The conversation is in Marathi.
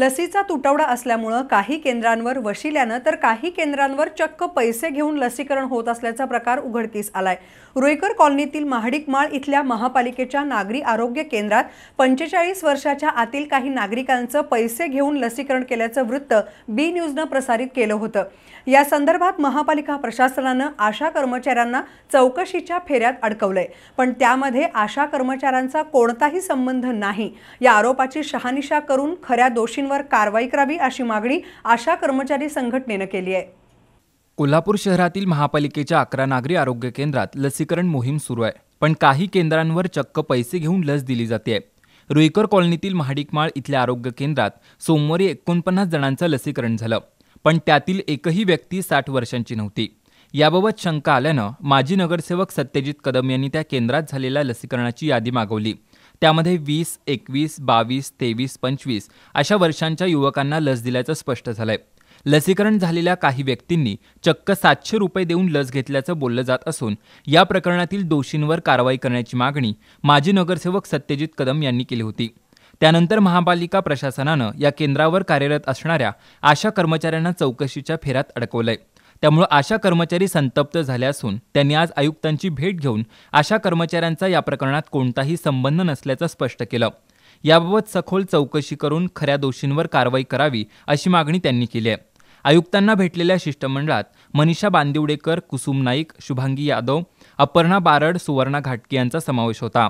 लसीचा तुटवडा असल्यामुळं काही केंद्रांवर वशिल्यानं तर काही केंद्रांवर चक्क पैसे घेऊन लसीकरण होत असल्याचा प्रकार उघडकीस आलाय रुईकर कॉलनीतील महाडिकमाळ इथल्या महापालिकेच्या नागरी आरोग्य केंद्रात पंचेचाळीस वर्षाच्या आतील काही नागरिकांचं पैसे घेऊन लसीकरण केल्याचं वृत्त बी न्यूजनं प्रसारित केलं होतं या संदर्भात महापालिका प्रशासनानं आशा कर्मचाऱ्यांना चौकशीच्या फेऱ्यात अडकवलंय पण त्यामध्ये आशा कर्मचाऱ्यांचा कोणताही संबंध नाही या आरोपाची शहानिशा करून खऱ्या दोषी कर्मचाऱ्यांवर कारवाई करावी अशी मागणी आशा कर्मचारी संघटनेनं केली आहे कोल्हापूर शहरातील महापालिकेच्या अकरा नागरी आरोग्य केंद्रात लसीकरण मोहीम सुरू आहे पण काही केंद्रांवर चक्क पैसे घेऊन लस दिली जाते रुईकर कॉलनीतील महाडिकमाळ इथल्या आरोग्य केंद्रात सोमवारी एकोणपन्नास जणांचं लसीकरण झालं पण त्यातील एकही व्यक्ती साठ वर्षांची नव्हती याबाबत शंका आल्यानं माजी नगरसेवक सत्यजित कदम यांनी त्या केंद्रात झालेल्या लसीकरणाची यादी मागवली त्यामध्ये वीस एकवीस बावीस तेवीस पंचवीस अशा वर्षांच्या युवकांना लस दिल्याचं स्पष्ट झालंय लसीकरण झालेल्या काही व्यक्तींनी चक्क सातशे रुपये देऊन लस घेतल्याचं बोललं जात असून या प्रकरणातील दोषींवर कारवाई करण्याची मागणी माजी नगरसेवक सत्यजित कदम यांनी केली होती त्यानंतर महापालिका प्रशासनानं या केंद्रावर कार्यरत असणाऱ्या आशा कर्मचाऱ्यांना चौकशीच्या फेऱ्यात अडकवलंय त्यामुळे आशा कर्मचारी संतप्त झाले असून त्यांनी आज आयुक्तांची भेट घेऊन आशा कर्मचाऱ्यांचा या प्रकरणात कोणताही संबंध नसल्याचं स्पष्ट केलं याबाबत सखोल चौकशी करून खऱ्या दोषींवर कारवाई करावी अशी मागणी त्यांनी केली आहे आयुक्तांना भेटलेल्या शिष्टमंडळात मनीषा बांदिवडेकर कुसुम नाईक शुभांगी यादव अपर्णा बारड सुवर्णा घाटके यांचा समावेश होता